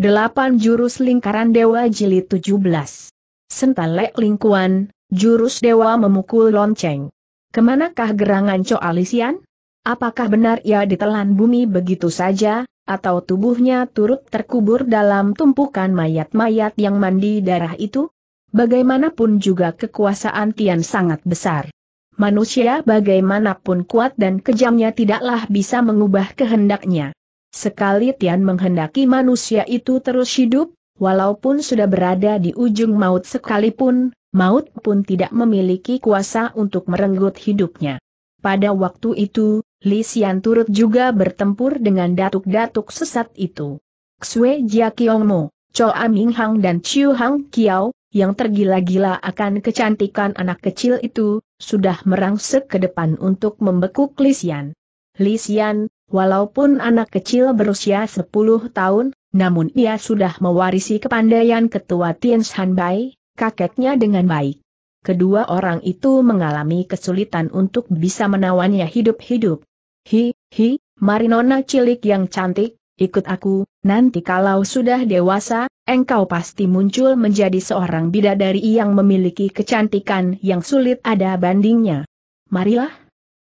Delapan jurus lingkaran dewa jilid 17. Sentalek lingkuan, jurus dewa memukul lonceng. Kemanakah gerangan Alisian? Apakah benar ia ditelan bumi begitu saja, atau tubuhnya turut terkubur dalam tumpukan mayat-mayat yang mandi darah itu? Bagaimanapun juga kekuasaan Tian sangat besar. Manusia bagaimanapun kuat dan kejamnya tidaklah bisa mengubah kehendaknya. Sekali Tian menghendaki manusia itu terus hidup, walaupun sudah berada di ujung maut sekalipun, maut pun tidak memiliki kuasa untuk merenggut hidupnya. Pada waktu itu, Li Xian turut juga bertempur dengan datuk-datuk sesat itu. Xue Jia Kiongmo, Choa Ming Hang dan Chiu Hang Kiao, yang tergila-gila akan kecantikan anak kecil itu, sudah merangsek ke depan untuk membekuk Li Xian. Li Xian, Walaupun anak kecil berusia 10 tahun, namun ia sudah mewarisi kepandaian ketua Tien Shan Bai, kakeknya dengan baik. Kedua orang itu mengalami kesulitan untuk bisa menawannya hidup-hidup. Hi, hi, Marinona cilik yang cantik, ikut aku, nanti kalau sudah dewasa, engkau pasti muncul menjadi seorang bidadari yang memiliki kecantikan yang sulit ada bandingnya. Marilah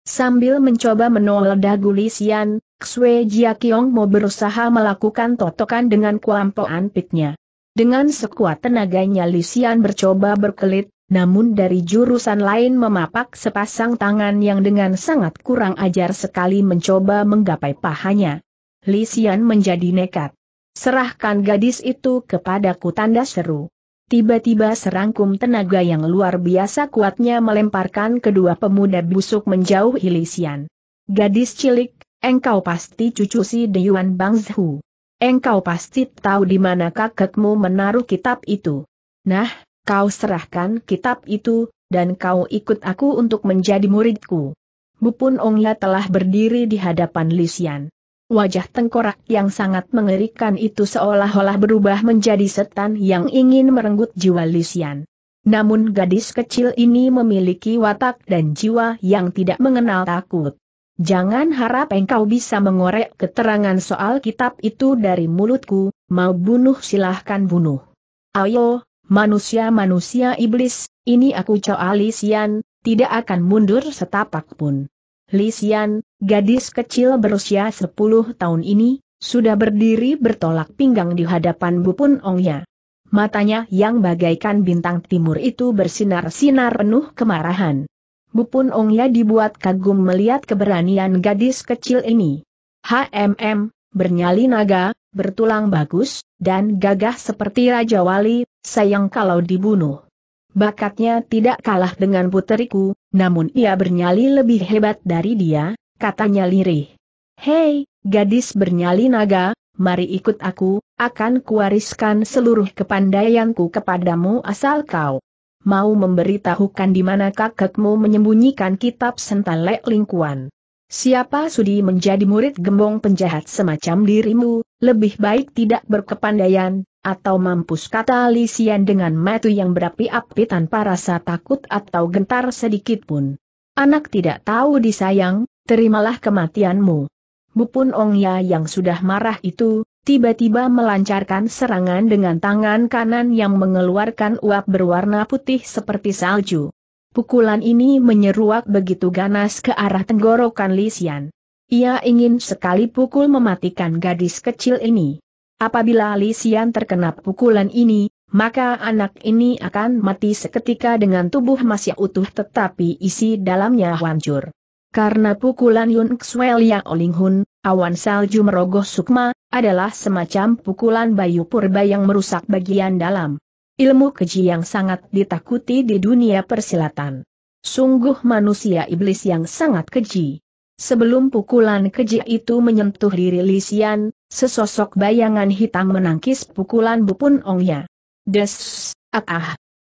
Sambil mencoba menolak gulisian, Xue Jiaqiong mau berusaha melakukan totokan dengan kelampoan pitnya. Dengan sekuat tenaganya Lisian bercoba berkelit, namun dari jurusan lain memapak sepasang tangan yang dengan sangat kurang ajar sekali mencoba menggapai pahanya. Lisian menjadi nekat. Serahkan gadis itu kepadaku tanda seru. Tiba-tiba serangkum tenaga yang luar biasa kuatnya melemparkan kedua pemuda busuk menjauh Ilisian. Gadis cilik, engkau pasti cucu si Deyuan Bangzhu. Engkau pasti tahu di mana kakekmu menaruh kitab itu. Nah, kau serahkan kitab itu, dan kau ikut aku untuk menjadi muridku. Bupun Ongla telah berdiri di hadapan Lisian. Wajah tengkorak yang sangat mengerikan itu seolah-olah berubah menjadi setan yang ingin merenggut jiwa Lisian. Namun gadis kecil ini memiliki watak dan jiwa yang tidak mengenal takut. Jangan harap engkau bisa mengorek keterangan soal kitab itu dari mulutku, mau bunuh silahkan bunuh. Ayo, manusia-manusia iblis, ini aku coa Lisian, tidak akan mundur setapak pun. Lisian, Gadis kecil berusia 10 tahun ini, sudah berdiri bertolak pinggang di hadapan Bupun Ongya. Matanya yang bagaikan bintang timur itu bersinar-sinar penuh kemarahan. Bupun Ongya dibuat kagum melihat keberanian gadis kecil ini. HMM, bernyali naga, bertulang bagus, dan gagah seperti Raja Wali, sayang kalau dibunuh. Bakatnya tidak kalah dengan puteriku, namun ia bernyali lebih hebat dari dia, katanya lirih. Hei, gadis bernyali naga, mari ikut aku, akan kuwariskan seluruh kepandaianku kepadamu asal kau mau memberitahukan di mana kakekmu menyembunyikan kitab sentalek lingkuan. Siapa sudi menjadi murid gembong penjahat semacam dirimu, lebih baik tidak berkepandaian, atau mampus kata Lisian dengan matu yang berapi-api tanpa rasa takut atau gentar sedikitpun. Anak tidak tahu disayang, terimalah kematianmu. Bupun Ongya yang sudah marah itu, tiba-tiba melancarkan serangan dengan tangan kanan yang mengeluarkan uap berwarna putih seperti salju. Pukulan ini menyeruak begitu ganas ke arah tenggorokan Lisian. Ia ingin sekali pukul mematikan gadis kecil ini. Apabila Lisian terkena pukulan ini, maka anak ini akan mati seketika dengan tubuh masih utuh tetapi isi dalamnya hancur. Karena pukulan Yun Xuel yang Oling Hun, awan salju merogoh sukma, adalah semacam pukulan bayu purba yang merusak bagian dalam. Ilmu keji yang sangat ditakuti di dunia persilatan. Sungguh manusia iblis yang sangat keji. Sebelum pukulan keji itu menyentuh diri Lisian, sesosok bayangan hitam menangkis pukulan Bupun Ongnya. Des, ah, ah.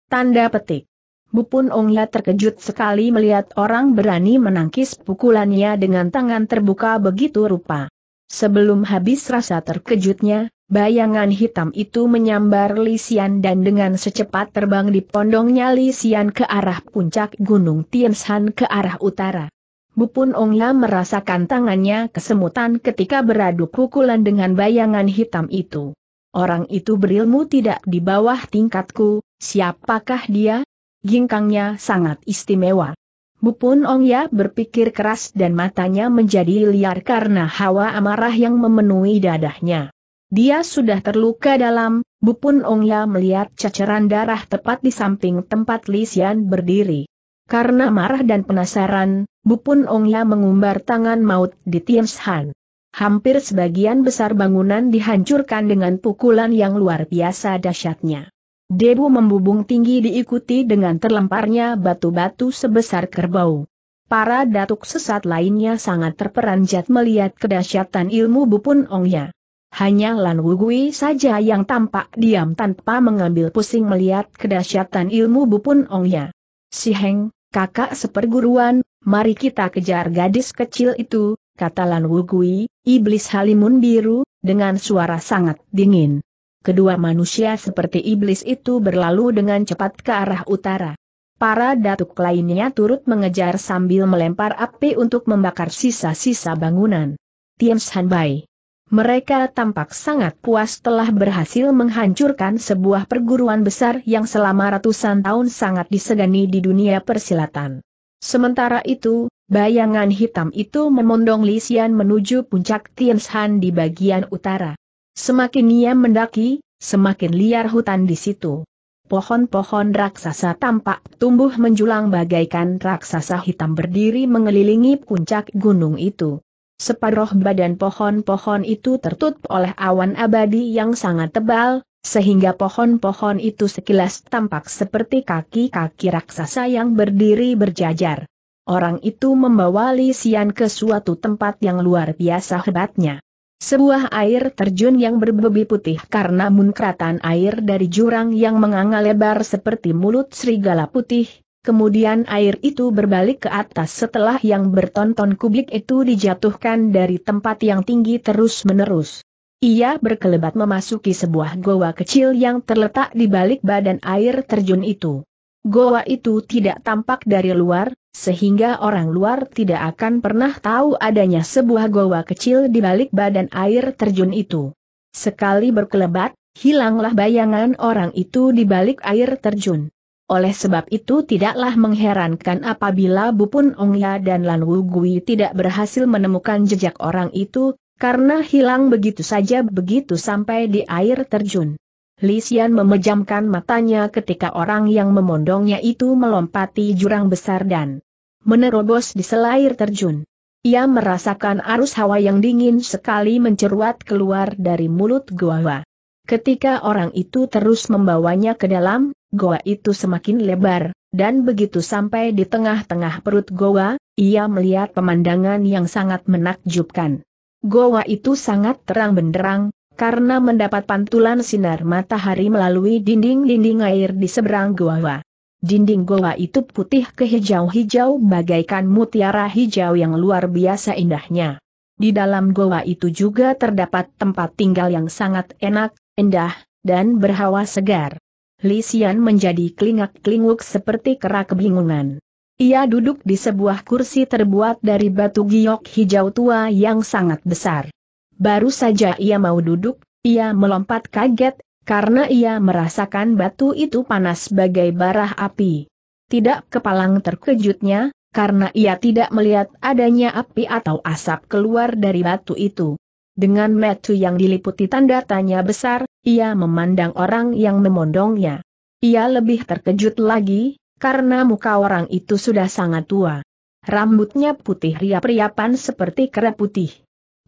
Tanda petik. Bupun Ongla terkejut sekali melihat orang berani menangkis pukulannya dengan tangan terbuka begitu rupa. Sebelum habis rasa terkejutnya, bayangan hitam itu menyambar Lisian dan dengan secepat terbang di pondongnya Lisian ke arah puncak Gunung Tianshan ke arah utara. Bupun Ongla merasakan tangannya kesemutan ketika beradu pukulan dengan bayangan hitam itu. Orang itu berilmu tidak di bawah tingkatku, siapakah dia? gingkangnya sangat istimewa. Bupun Ongya berpikir keras dan matanya menjadi liar karena hawa amarah yang memenuhi dadahnya. Dia sudah terluka dalam, Bupun Ongya melihat ceceran darah tepat di samping tempat Lisian berdiri. Karena marah dan penasaran, Bupun Ongya mengumbar tangan maut di Tiams Han. Hampir sebagian besar bangunan dihancurkan dengan pukulan yang luar biasa dahsyatnya. Debu membubung tinggi diikuti dengan terlemparnya batu-batu sebesar kerbau. Para datuk sesat lainnya sangat terperanjat melihat kedahsyatan ilmu bupun ongnya. Hanya Lan Wugui saja yang tampak diam tanpa mengambil pusing melihat kedahsyatan ilmu bupun ongnya. Si Heng, kakak seperguruan, mari kita kejar gadis kecil itu, kata Lan Wugui, iblis halimun biru, dengan suara sangat dingin kedua manusia seperti iblis itu berlalu dengan cepat ke arah utara. Para datuk lainnya turut mengejar sambil melempar api untuk membakar sisa-sisa bangunan. Tiems Bai. Mereka tampak sangat puas telah berhasil menghancurkan sebuah perguruan besar yang selama ratusan tahun sangat disegani di dunia persilatan. Sementara itu, bayangan hitam itu memondong Lisian menuju puncak Shan di bagian utara. Semakin ia mendaki, semakin liar hutan di situ. Pohon-pohon raksasa tampak tumbuh menjulang bagaikan raksasa hitam berdiri mengelilingi puncak gunung itu. Separuh badan pohon-pohon itu tertutup oleh awan abadi yang sangat tebal, sehingga pohon-pohon itu sekilas tampak seperti kaki-kaki raksasa yang berdiri berjajar. Orang itu membawa Lisian ke suatu tempat yang luar biasa hebatnya. Sebuah air terjun yang berbebi putih karena munkratan air dari jurang yang menganga lebar seperti mulut serigala putih, kemudian air itu berbalik ke atas setelah yang bertonton kubik itu dijatuhkan dari tempat yang tinggi terus-menerus. Ia berkelebat memasuki sebuah goa kecil yang terletak di balik badan air terjun itu. Goa itu tidak tampak dari luar, sehingga orang luar tidak akan pernah tahu adanya sebuah goa kecil di balik badan air terjun itu. Sekali berkelebat, hilanglah bayangan orang itu di balik air terjun. Oleh sebab itu tidaklah mengherankan apabila Bupun Ongya dan Lan Wu Gui tidak berhasil menemukan jejak orang itu, karena hilang begitu saja begitu sampai di air terjun. Lisian memejamkan matanya ketika orang yang memondongnya itu melompati jurang besar dan menerobos di selair terjun. Ia merasakan arus hawa yang dingin sekali menceruat keluar dari mulut goa. Ketika orang itu terus membawanya ke dalam, goa itu semakin lebar, dan begitu sampai di tengah-tengah perut goa, ia melihat pemandangan yang sangat menakjubkan. Goa itu sangat terang benderang, karena mendapat pantulan sinar matahari melalui dinding-dinding air di seberang goa. Dinding goa itu putih kehijau-hijau bagaikan mutiara hijau yang luar biasa indahnya. Di dalam goa itu juga terdapat tempat tinggal yang sangat enak, indah, dan berhawa segar. Lisian menjadi kelingak-kelinguk seperti kerak kebingungan. Ia duduk di sebuah kursi terbuat dari batu giok hijau tua yang sangat besar. Baru saja ia mau duduk, ia melompat kaget, karena ia merasakan batu itu panas bagai bara api. Tidak kepalang terkejutnya, karena ia tidak melihat adanya api atau asap keluar dari batu itu. Dengan metu yang diliputi tanda tanya besar, ia memandang orang yang memondongnya. Ia lebih terkejut lagi, karena muka orang itu sudah sangat tua. Rambutnya putih riap-riapan seperti kera putih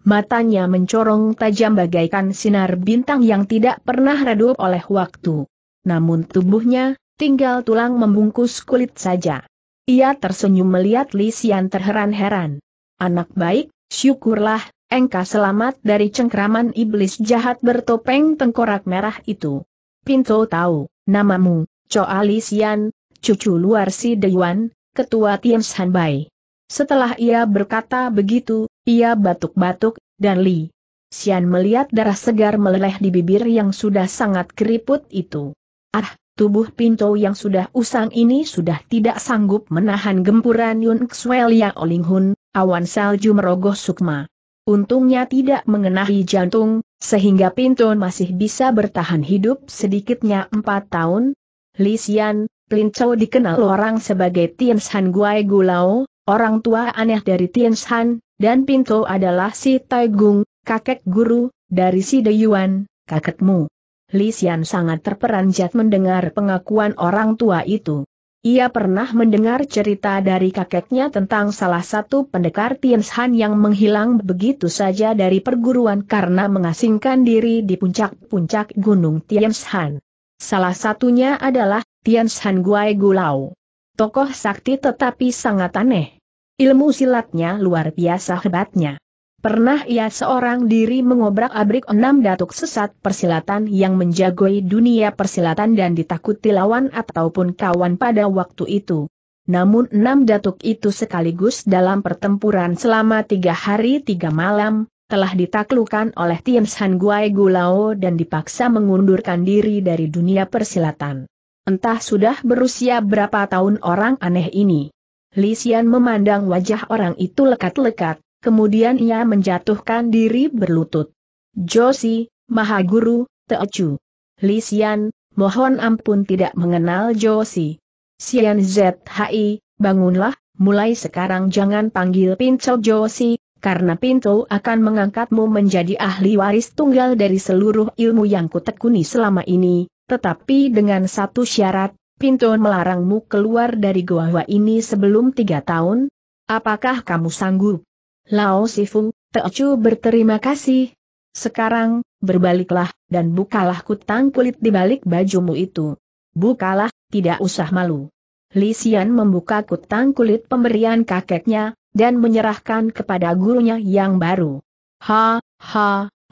matanya mencorong tajam bagaikan sinar bintang yang tidak pernah redup oleh waktu. Namun tubuhnya, tinggal tulang membungkus kulit saja. Ia tersenyum melihat Lisian terheran-heran. Anak baik, syukurlah, engkau selamat dari cengkraman iblis jahat bertopeng tengkorak merah itu. Pinto tahu, namamu, Choa Lisian, cucu luar si Dewan, ketua Tian Sanbai. Setelah ia berkata begitu, ia batuk-batuk, dan Li Xian melihat darah segar meleleh di bibir yang sudah sangat keriput itu. Ah, tubuh Pinto yang sudah usang ini sudah tidak sanggup menahan gempuran Yun Xuelia Oling Hun, awan salju merogoh sukma. Untungnya tidak mengenai jantung, sehingga Pinto masih bisa bertahan hidup sedikitnya empat tahun. Li Xian, Plinco dikenal orang sebagai Tianshan San Guai Gulao, orang tua aneh dari Tianshan. Dan Pinto adalah si Taigung, kakek guru, dari si Deyuan, kakekmu. Li Xian sangat terperanjat mendengar pengakuan orang tua itu. Ia pernah mendengar cerita dari kakeknya tentang salah satu pendekar Tianshan yang menghilang begitu saja dari perguruan karena mengasingkan diri di puncak-puncak gunung Tianshan. Salah satunya adalah Tianshan Guai Gulau, Tokoh sakti tetapi sangat aneh. Ilmu silatnya luar biasa hebatnya. Pernah ia seorang diri mengobrak-abrik enam datuk sesat persilatan yang menjagoi dunia persilatan dan ditakuti lawan ataupun kawan pada waktu itu. Namun enam datuk itu sekaligus dalam pertempuran selama tiga hari tiga malam, telah ditaklukan oleh Tien San Guai Gulao dan dipaksa mengundurkan diri dari dunia persilatan. Entah sudah berusia berapa tahun orang aneh ini. Lisian memandang wajah orang itu lekat-lekat, kemudian ia menjatuhkan diri berlutut. Josi, Maha Guru, Teocu. Lisian, mohon ampun tidak mengenal Josi. Sian ZHI, bangunlah, mulai sekarang jangan panggil Pincel Josi, karena Pinto akan mengangkatmu menjadi ahli waris tunggal dari seluruh ilmu yang kutekuni selama ini, tetapi dengan satu syarat, Pintu melarangmu keluar dari goa ini sebelum tiga tahun? Apakah kamu sanggup? Lao Sifu, Teocu berterima kasih. Sekarang, berbaliklah, dan bukalah kutang kulit di balik bajumu itu. Bukalah, tidak usah malu. Li Xian membuka kutang kulit pemberian kakeknya, dan menyerahkan kepada gurunya yang baru. Ha, ha,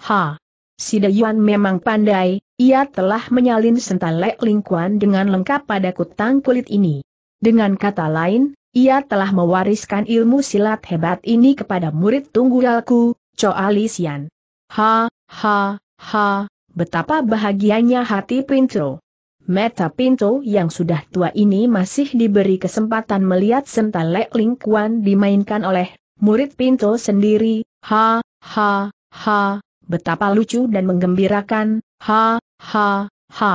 ha. Si Dayuan memang pandai, ia telah menyalin sentalek lingkuan dengan lengkap pada kutang kulit ini. Dengan kata lain, ia telah mewariskan ilmu silat hebat ini kepada murid tunggalku, Choa Lisian. Ha, ha, ha, betapa bahagianya hati Pinto. Meta Pinto yang sudah tua ini masih diberi kesempatan melihat sentalek lingkuan dimainkan oleh murid Pinto sendiri, ha, ha, ha, Betapa lucu dan menggembirakan, ha, ha, ha.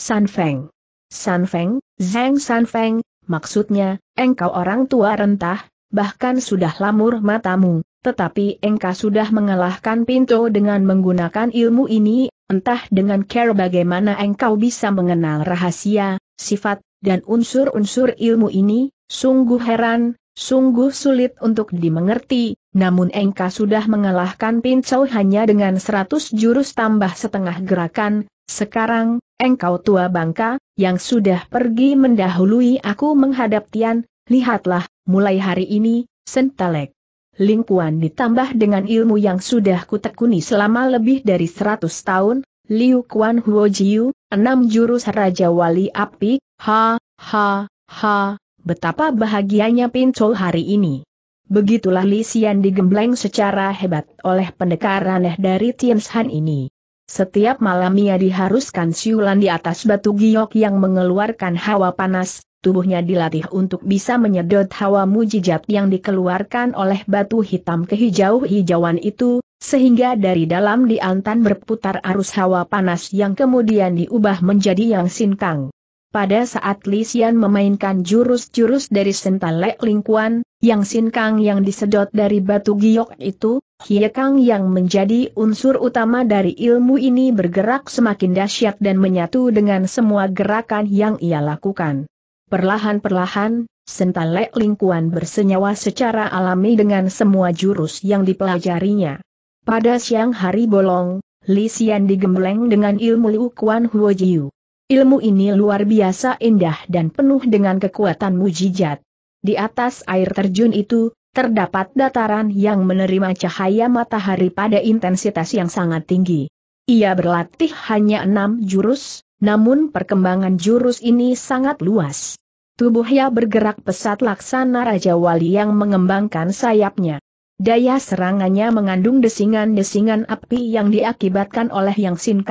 San Feng. San Feng, Zeng San Feng, maksudnya, engkau orang tua rentah, bahkan sudah lamur matamu, tetapi engkau sudah mengalahkan pintu dengan menggunakan ilmu ini, entah dengan care bagaimana engkau bisa mengenal rahasia, sifat, dan unsur-unsur ilmu ini, sungguh heran, Sungguh sulit untuk dimengerti, namun Engka sudah mengalahkan Pincau hanya dengan seratus jurus tambah setengah gerakan, sekarang, engkau tua bangka, yang sudah pergi mendahului aku menghadap Tian, lihatlah, mulai hari ini, sentalek. Lingkuan ditambah dengan ilmu yang sudah kutekuni selama lebih dari seratus tahun, Liu Kuan Huo Jiu, enam jurus Raja Wali Api, ha, ha, ha, betapa bahagianya Pincol hari ini. Begitulah Li Xian digembleng secara hebat oleh pendekar aneh dari Tianshan ini. Setiap malam ia diharuskan siulan di atas batu giok yang mengeluarkan hawa panas, tubuhnya dilatih untuk bisa menyedot hawa mujijat yang dikeluarkan oleh batu hitam kehijau-hijauan itu, sehingga dari dalam diantan berputar arus hawa panas yang kemudian diubah menjadi yang sinkang. Pada saat Xian memainkan jurus-jurus dari Sentalek lingkuan, yang Kang yang disedot dari batu giok itu, hiekang yang menjadi unsur utama dari ilmu ini bergerak semakin dahsyat dan menyatu dengan semua gerakan yang ia lakukan. Perlahan-perlahan, Sentalek lingkuan bersenyawa secara alami dengan semua jurus yang dipelajarinya. Pada siang hari bolong, Xian digembleng dengan ilmu Liu Kuan Huo Jiu. Ilmu ini luar biasa indah dan penuh dengan kekuatan mujizat. Di atas air terjun itu, terdapat dataran yang menerima cahaya matahari pada intensitas yang sangat tinggi. Ia berlatih hanya enam jurus, namun perkembangan jurus ini sangat luas. Tubuhnya bergerak pesat laksana Raja Wali yang mengembangkan sayapnya. Daya serangannya mengandung desingan-desingan api yang diakibatkan oleh Yang Sin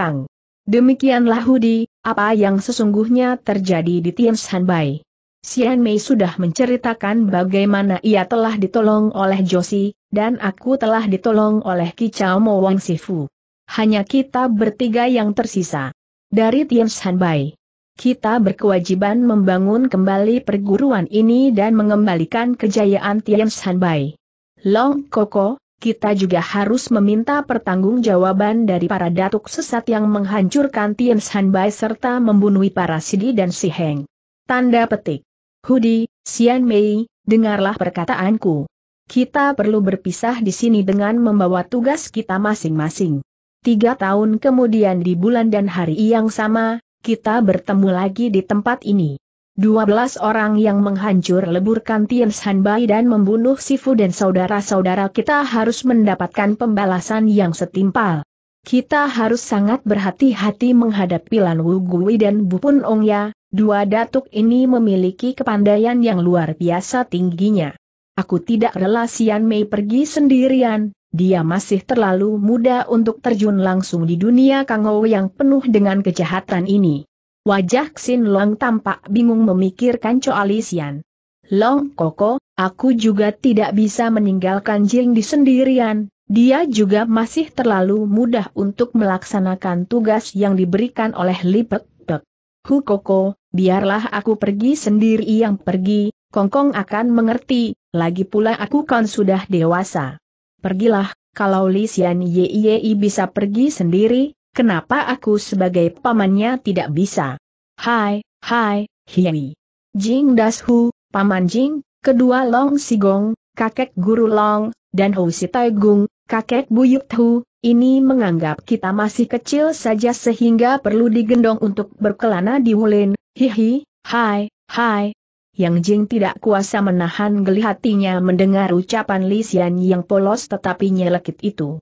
Demikianlah Hudi, apa yang sesungguhnya terjadi di Shan Bai. Xian Mei sudah menceritakan bagaimana ia telah ditolong oleh Josi, dan aku telah ditolong oleh Kicau Mo Wang Sifu. Hanya kita bertiga yang tersisa. Dari Shan Bai, kita berkewajiban membangun kembali perguruan ini dan mengembalikan kejayaan Shan Bai. Long Koko, kita juga harus meminta pertanggungjawaban dari para datuk sesat yang menghancurkan Tian Shanbai Bai serta membunuh para Sidi dan Si Heng. Tanda petik. Hudi, Xian Mei, dengarlah perkataanku. Kita perlu berpisah di sini dengan membawa tugas kita masing-masing. Tiga tahun kemudian di bulan dan hari yang sama, kita bertemu lagi di tempat ini. 12 orang yang menghancur leburkan Tian San Bai dan membunuh Sifu dan saudara-saudara kita harus mendapatkan pembalasan yang setimpal. Kita harus sangat berhati-hati menghadapi Lan Wu Gui dan Pun Ong Ya, dua datuk ini memiliki kepandaian yang luar biasa tingginya. Aku tidak rela Sian Mei pergi sendirian, dia masih terlalu muda untuk terjun langsung di dunia Kangou yang penuh dengan kejahatan ini. Wajah Xin Long tampak bingung memikirkan coalisian. Long Koko, aku juga tidak bisa meninggalkan Jing di sendirian, dia juga masih terlalu mudah untuk melaksanakan tugas yang diberikan oleh Li Pek Hu Koko, biarlah aku pergi sendiri yang pergi, Kongkong akan mengerti, lagi pula aku kan sudah dewasa. Pergilah, kalau Li Xian Yi bisa pergi sendiri, Kenapa aku sebagai pamannya tidak bisa? Hai, hai, hiei. Jing Das Paman Jing, kedua Long Sigong, kakek Guru Long, dan Hou Si kakek Buyut Hu, ini menganggap kita masih kecil saja sehingga perlu digendong untuk berkelana di Wulin, hihi, hai, hai. Yang Jing tidak kuasa menahan geli hatinya mendengar ucapan Li Xian yang polos tetapi nyelekit itu.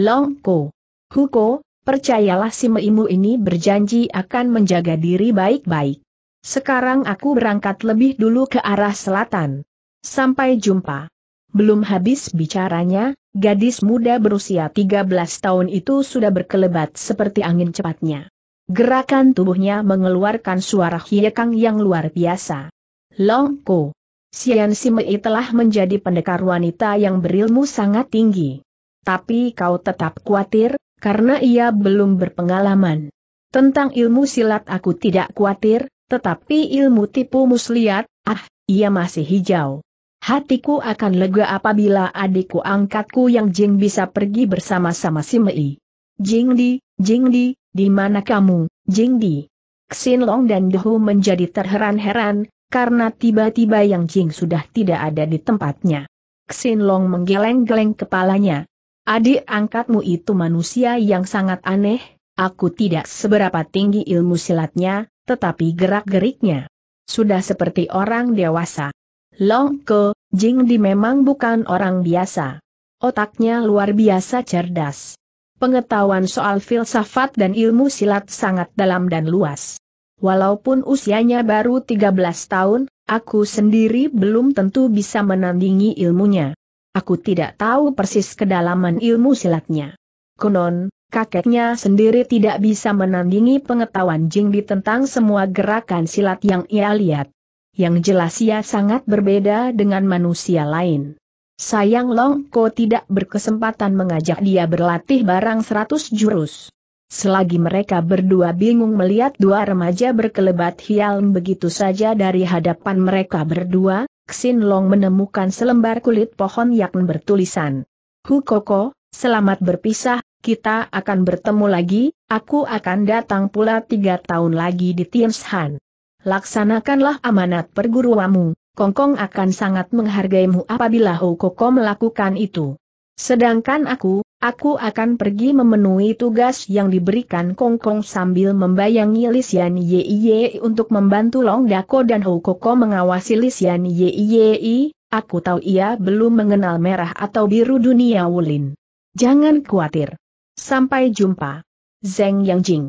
Long Ko. Huko, Percayalah si Meimu ini berjanji akan menjaga diri baik-baik. Sekarang aku berangkat lebih dulu ke arah selatan. Sampai jumpa. Belum habis bicaranya, gadis muda berusia 13 tahun itu sudah berkelebat seperti angin cepatnya. Gerakan tubuhnya mengeluarkan suara hiekang yang luar biasa. Longko. Sian Simei telah menjadi pendekar wanita yang berilmu sangat tinggi. Tapi kau tetap khawatir, karena ia belum berpengalaman. Tentang ilmu silat aku tidak khawatir, tetapi ilmu tipu muslihat, ah, ia masih hijau. Hatiku akan lega apabila adikku angkatku yang Jing bisa pergi bersama-sama si Mei. Jing Di, Jing Di, di mana kamu, Jing Di? Xin Long dan Dehu menjadi terheran-heran, karena tiba-tiba yang Jing sudah tidak ada di tempatnya. Xin Long menggeleng-geleng kepalanya, Adik angkatmu itu manusia yang sangat aneh, aku tidak seberapa tinggi ilmu silatnya, tetapi gerak-geriknya. Sudah seperti orang dewasa. Long Ke, Jing Di memang bukan orang biasa. Otaknya luar biasa cerdas. Pengetahuan soal filsafat dan ilmu silat sangat dalam dan luas. Walaupun usianya baru 13 tahun, aku sendiri belum tentu bisa menandingi ilmunya. Aku tidak tahu persis kedalaman ilmu silatnya. Konon, kakeknya sendiri tidak bisa menandingi pengetahuan Jing Di tentang semua gerakan silat yang ia lihat. Yang jelas ia sangat berbeda dengan manusia lain. Sayang Long Ko tidak berkesempatan mengajak dia berlatih barang seratus jurus. Selagi mereka berdua bingung melihat dua remaja berkelebat hial begitu saja dari hadapan mereka berdua, Xin Long menemukan selembar kulit pohon yang bertulisan. Hu Koko, selamat berpisah, kita akan bertemu lagi, aku akan datang pula tiga tahun lagi di Tianshan. Laksanakanlah amanat perguruanmu, Kongkong akan sangat menghargaimu apabila Hu Koko melakukan itu. Sedangkan aku, Aku akan pergi memenuhi tugas yang diberikan Kongkong Kong sambil membayangi Lisian Yiyi untuk membantu Long Dako dan Hukoko mengawasi Lisian Yiyi, aku tahu ia belum mengenal merah atau biru dunia Wulin. Jangan khawatir. Sampai jumpa. Zeng Yang Jing